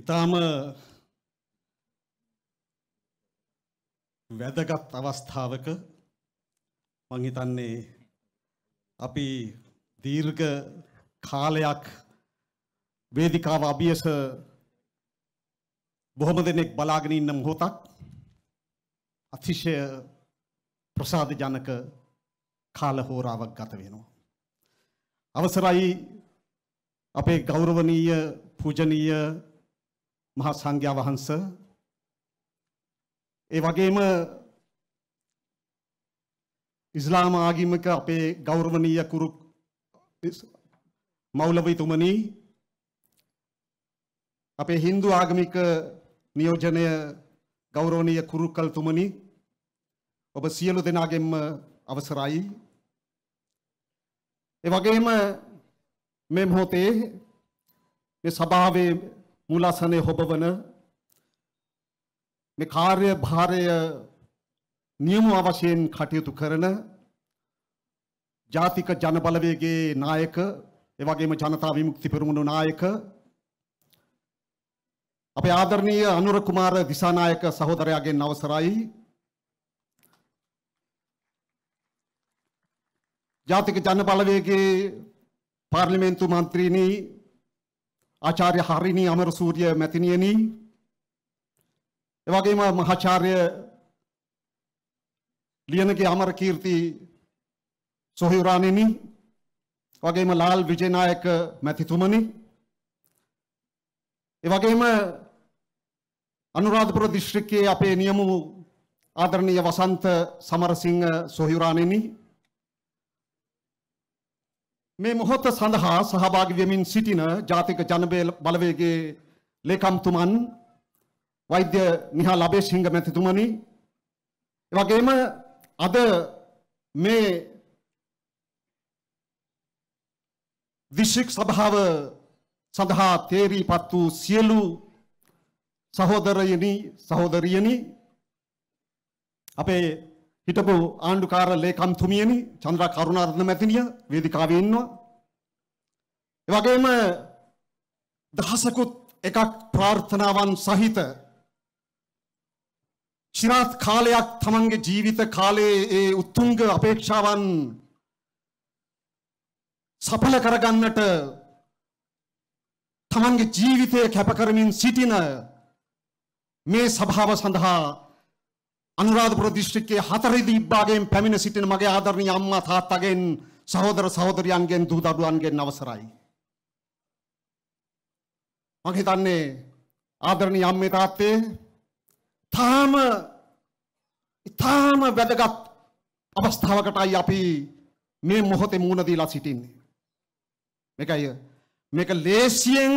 ඉතාම වැදගත් අවස්ථාවක මං හිතන්නේ අපි දීර්ඝ කාලයක් වේදිකාව අභියස බොහොම දෙනෙක් බලාගෙන ඉන්න මොහොතක් අතිශය ප්‍රසාදජනක කාල හෝරාවක් ගත වෙනවා. අවසරයි අපේ ගෞරවනීය පූජනීය මහා සංඝයා වහන්සේ ඒ වගේම ඉස්ලාම ආගමික අපේ ගෞරවනීය කුරු මෞලවිතුමනි අපේ Hindu ආගමික නියෝජනය ගෞරවනීය කුරුකල්තුමනි ඔබ සියලු දෙනාගෙන්ම අවසරයි ඒ වගේම මේ මොහොතේ මේ සභාවේ මූලාසනය හොබවන මේ කාර්ය භාරය නියම අවශයෙන් කටයුතු කරන ජාතික ජනබලවේගේ නායක එවගේම ජනතා විමුක්ති පෙරමුණු නායක අපේ ආදරණීය අනුර කුමාර දිසානායක සහෝදරයාගෙන් අවසරයි ජාතික ජනබලවේගේ පාර්ලිමේන්තු මන්ත්‍රීනී ආචාර්ය හරිනී අමරසූරිය මැතිණියනි එවැගේම මහාචාර්ය ලියනගේ අමරකීර්ති සොහිරාණෙනි වගේම ලාල් විජේනායක මැතිතුමනි එවැගේම අනුරාධපුර දිස්ත්‍රික්කයේ අපේ නියමු ආදරණීය වසන්ත සමරසිංහ සොහිරාණෙනි මේ මොහොත සඳහා සහභාගි වෙමින් සිටින ජාතික ජන බලවේගයේ ලේකම්තුමන් වෛද්‍ය නිහාල් අබේසිංහ මැතිතුමනි එවැගේම අද මේ දිශික් සභාව සඳහා තේරීපත් වූ සියලු සහෝදරයනි සහෝදරියනි අපේ හිටපු ආණ්ඩුකාර ලේකම්තුමියනි චන්ද්‍රා කරුණාරත්න මැතිණිය වේදිකාවේ ඉන්නවා. ඒ වගේම දහසකුත් එකක් ප්‍රාර්ථනාවන් සහිත චිරාත් කාලයක් තමන්ගේ ජීවිත කාලයේ ඒ උත්තුංග අපේක්ෂාවන් සඵල කරගන්නට තමන්ගේ ජීවිතය කැප කරමින් සිටින මේ සභාව සඳහා අනුරාධපුර දිස්ත්‍රික්කයේ හතරෙදි විභාගයෙන් පැමිණ සිටින මගේ ආදරණීය අම්මා තාත්තගෙන් සහෝදර සහෝදරියන්ගෙන් දූ දරුවන්ගෙන් අවසරයි. මම හිතන්නේ ආදරණීය අම්මේ තාත්තේ තාම ඊටාම වැදගත් අවස්ථාවකටයි අපි මේ මොහොතේ මුණ දීලා සිටින්නේ. මේකයි මේක ලේසියෙන්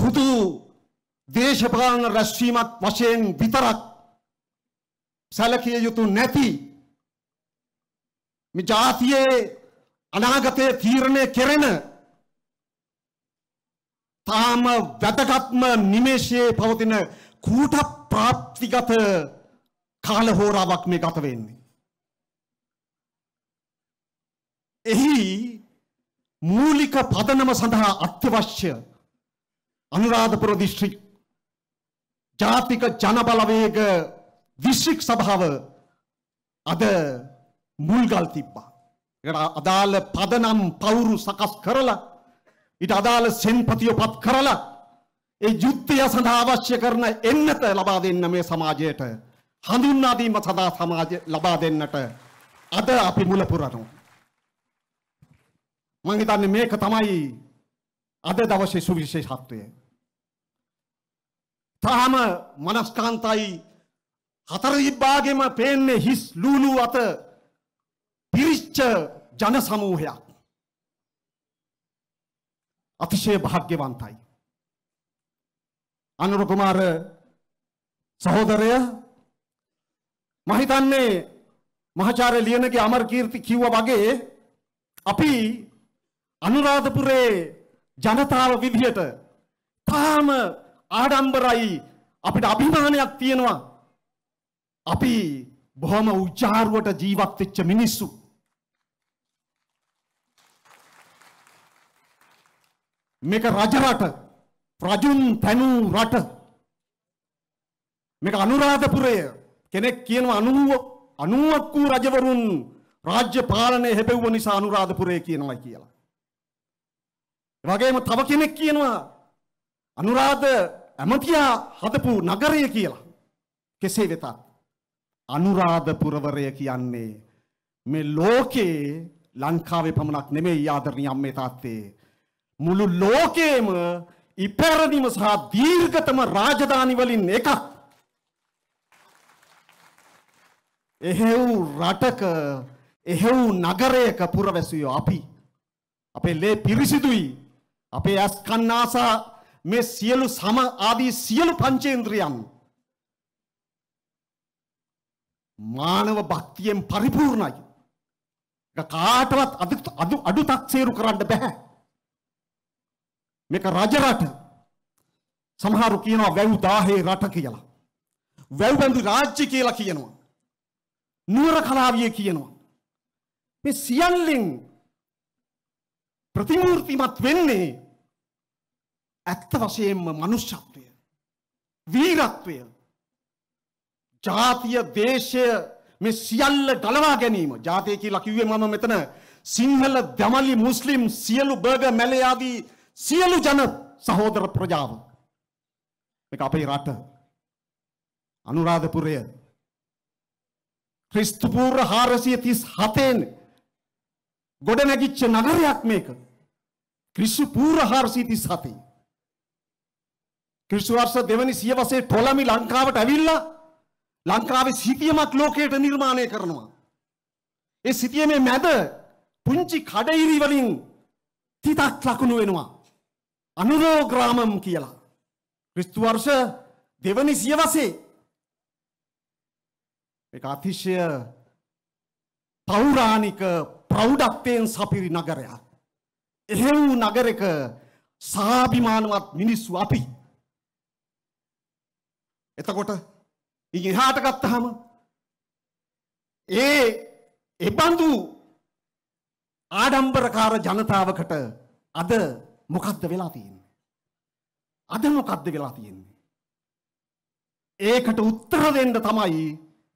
හුදු දේශපාලන රැස්වීමක් වශයෙන් විතරක් සැලකිය යුතු නැති මේ ජාතියේ අනාගතයේ තීරණය කෙරෙන තාම වැදගත්ම නිමේෂයේ පවතින කූට ප්‍රාප්තිගත කාල හෝරාවක් මේ ගත වෙන්නේ. එහි මූලික පදනම සඳහා අත්‍යවශ්‍ය අනුරාධපුර දිස්ත්‍රික් ජාතික ජනබලවේග දිස්ත්‍රික් සභාව අද මුල්ගල් තිබ්බා. ඒකට අදාළ පදනම් පවුරු සකස් කරලා ඊට අදාළ සෙන්පතියපත් කරලා ඒ යුද්ධය සඳහා අවශ්‍ය කරන එන්නත ලබා දෙන්න මේ සමාජයට හඳුන්වා දීම සඳහා සමාජය ලබා දෙන්නට අද අපි මුල පුරනවා. මම හිතන්නේ මේක තමයි අද දවසේ සුවිශේෂත්වය. තාම මනස්කාන්තයි හතර විභාගෙම පේන්නේ හිස් ලූලු අත පිරිච්ච ජන සමූහයක්. අතිශය භාග්‍යවන්තයි. අනුර කුමාර සහෝදරය මම හිතන්නේ මහාචාර්ය ලියනගේ අමර කීර්ති කිව්වා වගේ අපි අනුරාධපුරේ ජනතාව විදිහට තාම ආඩම්බරයි අපිට අභිමානයක් තියෙනවා අපි බොහොම උජාරුවට ජීවත් වෙච්ච මිනිස්සු. මේක රජරට රජුන් තැනූ රට මේක අනුරාධපුරය කෙනෙක් කියන අනුව අනුවක් වූ රජවරුන් රාජ්‍ය පාලනය හැබෙව්ව නිසා අනුරාධපුරය කියනවා කියලා. වගේම තව කෙනෙක් කියනවා අනුරාධ ඇමතියා හදපු නගරය කියලා. කෙසේ වෙතත් අනුරාධපුරවරය කියන්නේ මේ ලෝකේ ලංකාවේ පමණක් නෙමෙයි ආදරණීය අම්මේ තාත්තේ මුළු ලෝකේම ඉපැරදිම සහ දීර්ඝතම රාජධානි වලින් එකක් එහෙව් රටක එහෙව් නගරයක පුරවැසියෝ අපි අපේ ලේ පිරිසිදුයි අපේ ඇස් කන්නාසා මේ සියලු සම ආදී සියලු පංචේන්ද්‍රයන් මානව භක්තියෙන් පරිපූර්ණයි. කාටවත් අඩු තක්සේරු කරන්න බැහැ. මේක රජරට සමහරු කියනවා වැව් දාහේ රට කියලා. වැව්බැඳු රාජ්‍ය කියලා කියනවා. නුවර කලාවිය කියනවා. මේ සියල්ලෙන් ප්‍රතිමූර්තිමත් වෙන්නේ ඇත්ත වශයෙන්ම මනුෂ්‍යත්වය. වීරත්වය ජාතිය දේශය මේ සියල්ල ගලවා ගැනීම ජාතිය කියලා කිව්වේ මම මෙතන සිංහල දමලි මුස්ලිම් සියලු බර්ග මැලේ ආදී සියලු ජන සහෝදර ප්‍රජාව මේක අපේ රට අනුරාධපුරය ක්‍රිස්තු පූර්ව 437 න් ගොඩනැගිච්ච නගරයක් මේක ක්‍රිස්තු පූර්ව 437 ක්‍රිස්තු වර්ෂ දෙවනි සියවසේ ටොලමි ලංකාවට ඇවිල්ලා ලංකාවේ සිතියමක් ලෝකයට නිර්මාණය කරනවා. ඒ සිතියමේ මැද පුංචි කඩයිරි වලින් තිතක් ලකුණු වෙනවා. අනුරෝග්‍රාමම් කියලා. ක්‍රිස්තු වර්ෂ දෙවනි සියවසේ මේක අතිශය පෞරාණික ප්‍රෞඩත්වයෙන් සපිරි නගරයක්. එහෙව් නගරක සාභිමානවත් මිනිස්සු අපි. එතකොට ඉතින් එහාට ගත්තාම ඒ එබඳු ආඩම්බරකාර ජනතාවකට අද මොකද්ද වෙලා තියෙන්නේ? අද මොකද්ද වෙලා තියෙන්නේ? ඒකට උත්තර දෙන්න තමයි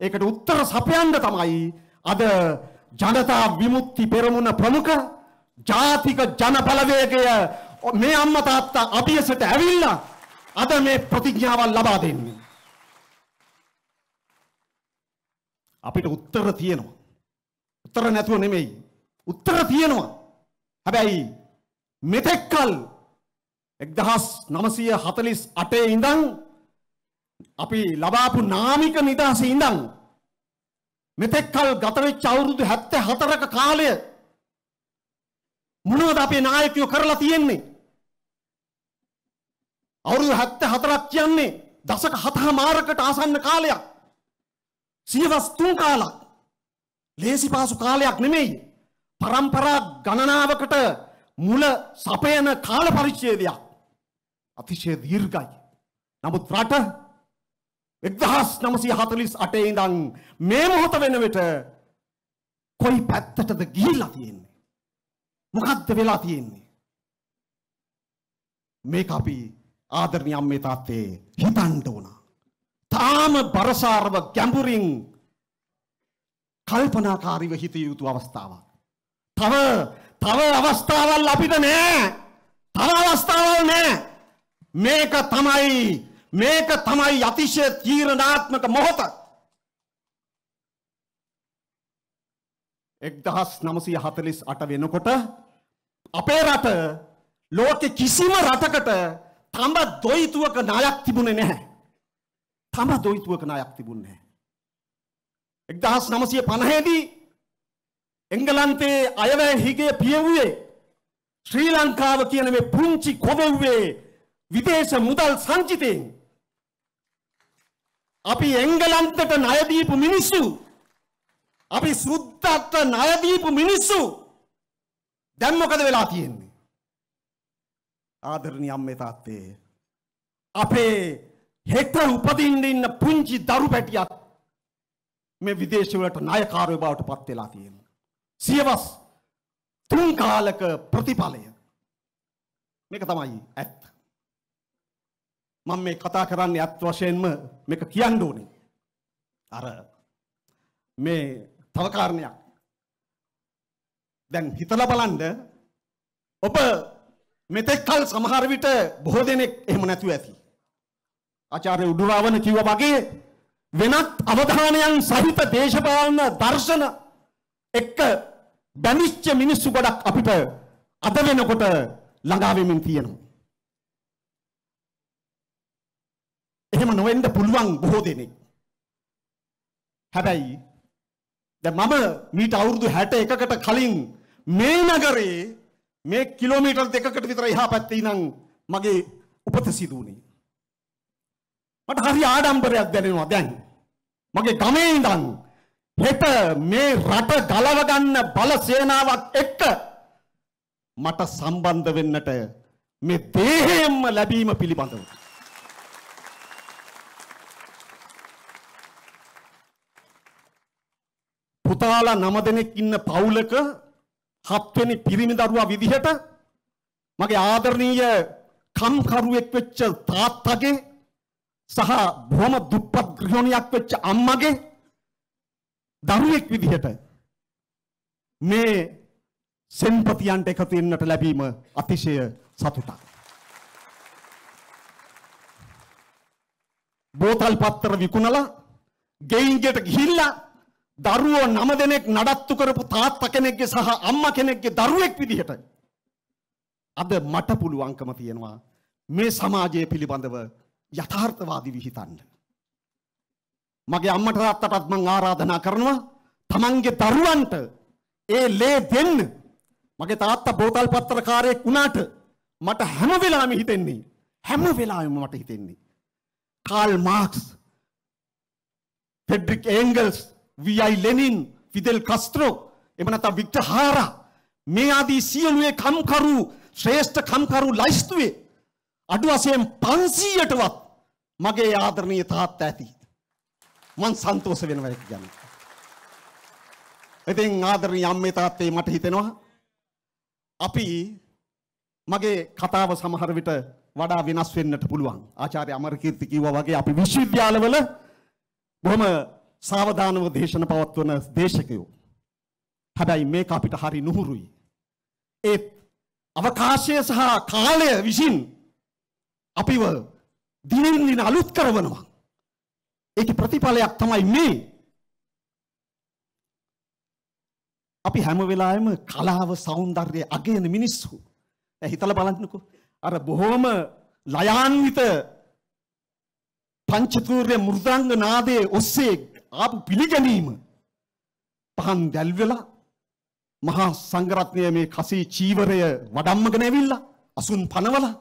ඒකට උත්තර සපයන්න තමයි අද ජනතා විමුක්ති පෙරමුණ ප්‍රමුඛ ජාතික ජනබලවේගය මේ අම්මා තාත්තා අභියසට ඇවිල්ලා අද මේ ප්‍රතිඥාවන් ලබා දෙන්නේ. අපිට උත්තර තියෙනවා. උත්තර නැතුව නෙමෙයි. උත්තර තියෙනවා. හැබැයි මෙතෙක් කල් 1948 ඉඳන් අපි ලබාපු නාමික නිදහසේ ඉඳන් මෙතෙක් කල් ගත වෙච්ච අවුරුදු 74ක කාලය මොනවද අපේ නායකයෝ කරලා තියෙන්නේ? අවුරුදු 74ක් කියන්නේ දශක 7 මාරකට ආසන්න කාලයක්. සියවස් තුන් කාලක් ලේසි පහසු කාලයක් නෙමෙයි. පරම්පරා ගණනාවකට මුල සපයන කාල පරිච්ඡේදයක්. අතිශය දීර්ඝයි. නමුත් රට 1948 ඉඳන් මේ මොහොත වෙන විට කොයි පැත්තටද ගිහිල්ලා තියෙන්නේ? මොකද්ද වෙලා තියෙන්නේ? මේක අපි ආදරණීය අම්මේ තාත්තේ හිතන්න ඕන. තාම බරසාරව ගැඹුරින් කල්පනාකාරීව හිතිය යුතු අවස්ථාවක්. තව තව අවස්ථාවල් අපිට නෑ. තව අවස්ථාවල් නෑ. මේක තමයි මේක තමයි අතිශය තීරණාත්මක මොහොත. එක්දහස් නමසී හතලිස් අට වෙනකොට අපේ රට ලෝකෙ කිසිම රටකට තඹ දොයිතුවක නායක් තිබුණේ නැහැ. තම දොයිතුවක නායක් තිබුණේ නැහැ. 1950 දී එංගලන්තයේ අයවැය හිගේ පියවුවේ ශ්‍රී ලංකාව කියන මේ පුංචි කොවෙව්වේ විදේශ මුදල් සංචිතයෙන් අපි එංගලන්තට ණය දීපු මිනිස්සු අපි සුද්දට ණය දීපු මිනිස්සු දැන් මොකද වෙලා තියෙන්නේ ආදරණීය අම්මේ තාත්තේ අපේ හෙට උපදින්න ඉන්න පුංචි දරු පැටියක් මේ විදේශවලට නායකාරයෝ බවට පත් වෙලා තියෙනවා. සියවස් තුන් කාලක ප්‍රතිඵලය. මේක තමයි ඇත්ත. මම මේ කතා කරන්නේ ඇත්ත වශයෙන්ම මේක කියන්න ඕනේ. අර මේ තව කාරණයක්. දැන් හිතලා බලන්න ඔබ මෙතෙක් කල සමහර විට බොහෝ දෙනෙක් එහෙම නැතුව ඇති. ආචාර්ය උඩුරාවන කිව්වා වගේ වෙනත් අවධානයන් සහිත දේශපාලන දර්ශන එක්ක බැනිච්ච මිනිස්සු ගොඩක් අපිට අද වෙනකොට ළඟා වෙමින් තියෙනවා. එහෙම නොවෙන්න පුළුවන් බොහෝ දෙනෙක්. හැබැයි දැන් මම මීට අවුරුදු 61කට කලින් මේ නගරේ මේ කිලෝමීටර් දෙකකට විතර එහා පැත්තේ ඉඳන් මගේ උපත සිදු වුණේ. මට හරි ආඩම්බරයක් දැනෙනවා දැන්. මගේ ගමේ ඉඳන් හෙට මේ රට ගලව ගන්න බල සේනාවක් එක්ක මට සම්බන්ධ වෙන්නට මේ දේහයෙන්ම ලැබීම පිළිබඳව පුතාලා නම දෙනෙක් ඉන්න පවුලක හත්වෙනි පිරිමි දරුවා විදිහට මගේ ආදරණීය කම්කරුවෙක් වෙච්ච තාත්තගේ සහ බොහොම දුප්පත් ගෘහණියක් වෙච්ච අම්මගේ දරුවෙක් විදිහට මේ සෙන්පතියන්ට එකතු වෙන්නට ලැබීම අතිශය සතුටක්. බෝතල් පත්‍ර විකුණලා ගෙයින් ගෙට ගිහිල්ලා දරුවෝ නම දෙනෙක් නඩත්තු කරපු තාත්තා කෙනෙක්ගේ සහ අම්මා කෙනෙක්ගේ දරුවෙක් විදිහට අද මට පුළුවන්කම තියෙනවා මේ සමාජය පිළිබඳව යථාර්ථවාදී විහිතන්න. මගේ අම්මට තාත්තටත් මං ආරාධනා කරනවා තමන්ගේ දරුවන්ට ඒ ලේ දෙන්න. මගේ තාත්තා බෝතල් පත්‍රකාරයෙක් වුණාට මට හැම වෙලාවෙම හිතෙන්නේ හැම වෙලාවෙම මට හිතෙන්නේ කාල් මාක්ස් ෆෙඩ්රික් ඒන්ගල්ස් වීයි ලෙනින් ෆිදෙල් කස්ත්‍රෝ එම නැත්නම් වික්ටර් හාරා මේ ආදී සියලු කම්කරු ශ්‍රේෂ්ඨ කම්කරු ලයිස්තුවේ අඩු වශයෙන් 500ටවත් මගේ ආදරණීය තාත්තා ඇති. මං සන්තෝෂ වෙනවා කියන්නේ. ඉතින් ආදරණීය අම්මේ තාත්තේ මට හිතෙනවා අපි මගේ කතාව සමහර විට වඩා වෙනස් වෙන්නට පුළුවන්. ආචාර්ය අමරකීර්ති කිව්වා වගේ අපි විශ්වවිද්‍යාලවල බොහොම සාවධානව දේශන පවත්වන දේශකයෝ. හැබැයි මේක අපිට හරි නුහුරුයි. ඒ අවකාශය සහ කාලය විසින් අපිව දිනෙන් දින අලුත් කරවනවා. ඒක ප්‍රතිඵලයක් තමයි මේ. අපි හැම වෙලාවෙම කලාව సౌందර්යය අගයන මිනිස්සු. දැන් හිතලා බලන්නකෝ. අර බොහොම ලයාන්විත පංචතූර්ය මෘදාංග නාදයේ ඔස්සේ ආපු පිළිගැනීම පහන් දැල් වෙලා මහා සංඝරත්නය මේ කසී චීවරය වඩම්මගෙන ඇවිල්ලා අසුන් පනවලා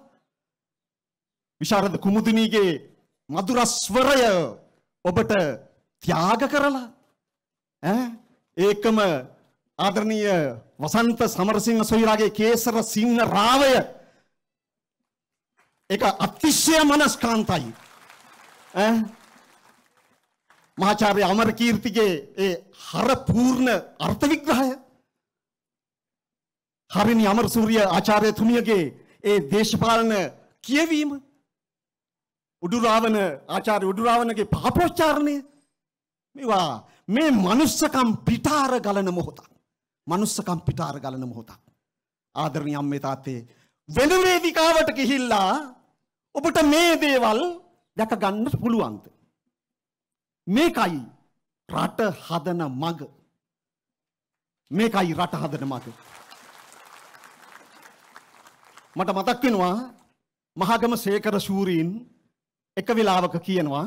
විශාරද කුමුදිනීගේ මధుරස්වරය ඔබට ත්‍යාග කරලා ඈ ඒකම ආදරණීය වසන්ත සමරසිංහ සොයිරාගේ කේසර සිංහ රාවය ඒක අතිශය මනස්කාන්තයි ඈ මහාචාර්ය අමරකීර්තිගේ ඒ හරපූර්ණ අර්ථ විග්‍රහය හරිනි අමරසූරිය ආචාර්යතුමියගේ ඒ දේශපාලන කියවීම උඩුරාවන ආචාර්ය උඩුරාවනගේ පාපෝච්චාරණය මේවා මේ මනුස්සකම් පිටාර ගලන මොහොතක්. මනුස්සකම් පිටාර ගලන මොහොතක්. ආදරණීය අම්මේ තාත්තේ වෙන වේදිකාවට ගිහිල්ලා ඔබට මේ දේවල් දැක ගන්න පුළුවන්ද? මේකයි රට හදන මග. මේකයි රට හදන මග. මට මතක් වෙනවා මහගම සේකර සූරීන් එක වෙලාවක කියනවා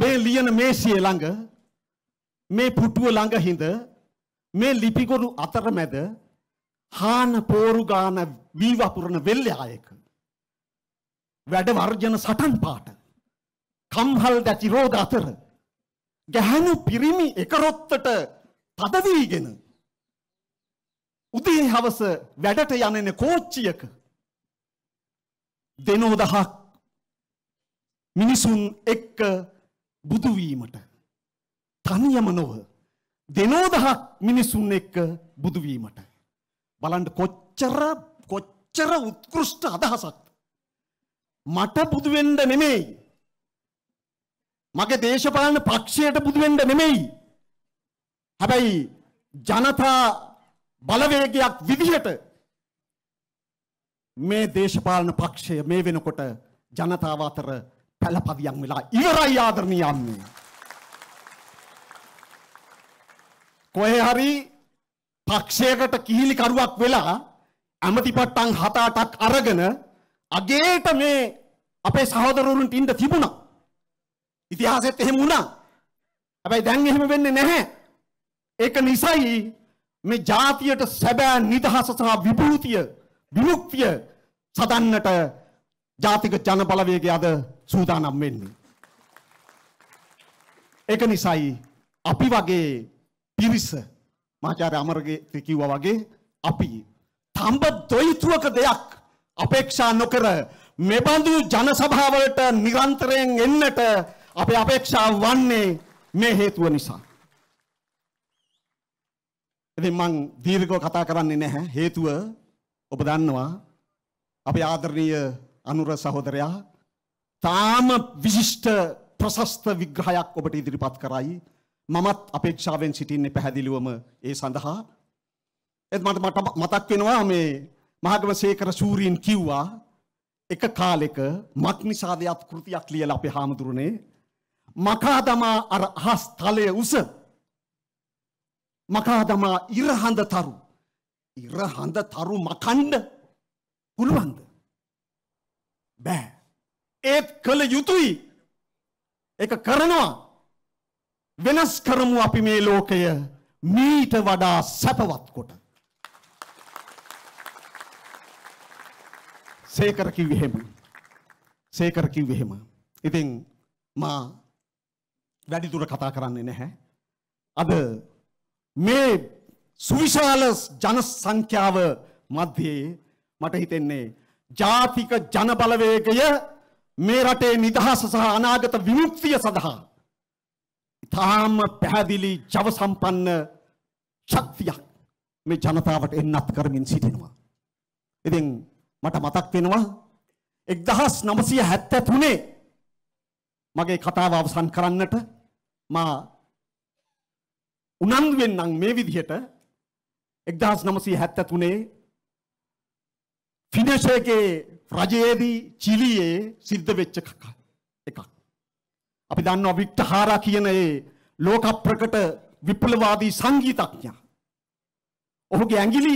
මේ ලියන මේසිය ළඟ මේ පුටුව ළඟ හිඳ මේ ලිපිගොනු අතරමැද හාන පෝරු ගාන වී වපුරන වෙල්යායක වැඩ වර්ජන සටන් පාට කම්හල් දැති රෝග අතර ගැහැණු පිරිමි එකරොත්තට තදවීගෙන උදේ හවස වැඩට යනෙන කෝච්චියක දෙනෝ දහක් මිනිසුන් එක්ක බුදුවීමට තනියම නොව දෙනෝ දහක් මිනිසුන් එක්ක බුදුවීමට බලන්න කොච්චර කොච්චර උත්කෘෂ්ට අදහසක් මට බුදු වෙන්න නෙමෙයි මගේ දේශපාලන පක්ෂයට බුදු වෙන්න නෙමෙයි හැබැයි ජනතා බලවේගයක් විදිහට මේ දේශපාලන පක්ෂය මේ වෙනකොට ජනතාව අතර පැලපවියන් වෙලා ඉවරයි ආදරණීය අම්මේ. කොහේ හරි පක්ෂයකට කිහිලිකරුවක් වෙලා ඇමතිපට්ටම් හත අටක් අරගෙන අගේට මේ අපේ සහෝදරවරුන්ට ඉන්න තිබුණා. ඉතිහාසෙත් එහෙම වුණා. හැබැයි දැන් එහෙම වෙන්නේ නැහැ. ඒක නිසයි මේ ජාතියට සැබෑ නිදහස සහ විභූතිය විමුක්තිය සදන්නට ජාතික ජනබලවේගය අද සූදානම් වෙන්නේ. ඒක නිසායි අපි වගේ පිරිස මාචාර්ය අමරගේ කිව්වා වගේ අපි තඹ දොයිතුවක දෙයක් අපේක්ෂා නොකර මෙබඳු ජනසභාවලට නිරන්තරයෙන් එන්නට අපේ අපේක්ෂාව වන්නේ මේ හේතුව නිසා. ඉතින් මං දීර්ඝව කතා කරන්නේ නැහැ හේතුව ඔබ දන්නවා අපේ ආදරණීය අනුර සහෝදරයා තාම විශිෂ්ට ප්‍රශස්ත විග්‍රහයක් ඔබට ඉදිරිපත් කරයි මමත් අපේක්ෂාවෙන් සිටින්නේ පැහැදිලිවම ඒ සඳහා එත් මට මට මතක් වෙනවා මේ මහගම සේකර සූරීන් කිව්වා එක කාලෙක මක්නිසාද යත් කෘතියක් ලියලා අපේ හාමුදුරනේ මකා දමා අර අහස් තලය උස මකා දමා ඉරහඳ තරු ඉර හඳ තරු මකණ්ඩ පුළුවන්ද බෑ ඒත් කළ යුතුයි එක කරනවා වෙනස් කරමු අපි මේ ලෝකය මීට වඩා සැපවත් කොට සේකර කිව්වේ එහෙම සේකර කිව්වේ එහෙම ඉතින් මා වැඩිදුර කතා කරන්නේ නැහැ අද මේ සුවිශාල ජන සංඛ්‍යාව මධ්‍යයේ මට හිතෙන්නේ ජාතික ජනබලවේගය මේ රටේ නිදහස සහ අනාගත විමුක්තිය සඳහා ඉතාම පැහැදිලි ජව සම්පන්න ශක්තියක් මේ ජනතාවට එන්නත් කරමින් සිටිනවා. ඉතින් මට මතක් වෙනවා 1973 මගේ කතාව අවසන් කරන්නට මා උනන්දු වෙන්නම් මේ විදිහට එක්දහස් නමසී හැත්ත තුනේ ෆිනශයගේ රජයේදී චිලියේ සිද්ධ වෙච්ච එකක්. අපි දන්න වික්ට හාරා කියන ඒ ලෝක ප්‍රකට විප්ලවාදී සංගීතඥා. ඔහුගේ ඇඟිලි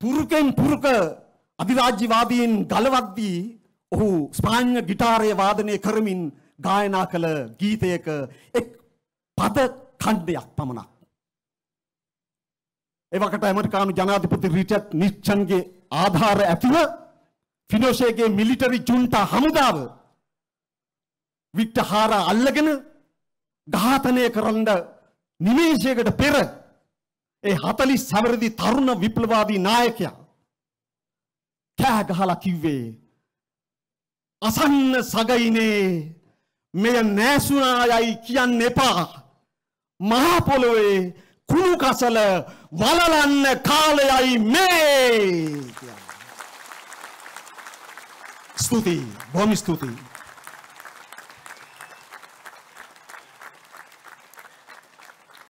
පුරුකෙන් පුරුක අධිරාජ්‍යවාදීන් ගලවද්දී ඔහු ස්පාඤ්ඤ ගිටාරය වාදනය කරමින් ගායනා කළ ගීතයක එක් පද ඛණ්ඩයක් පමණක්. එවකට ඇමරිකානු ජනාධිපති රිචඩ් නික්සන්ගේ ආධාර ඇතිව ෆිනෝෂේගේ මිලිටරි ජුන්ටා හමුදාව වික්ටහාර අල්ලගෙන ඝාතනය කරන්න නිමේෂයකට පෙර ඒ 40 හැවිරිදි තරුණ විප්ලවවාදී නායකයා කෑ ගහලා කිව්වේ අසන්න සගයිනේ මෙය නෑසුනායයි කියන්න එපා මහා පොළොවේ කුණු කසල වලලන්න කාලයයි මේ ස්තුතියි බොමි ස්තුතියි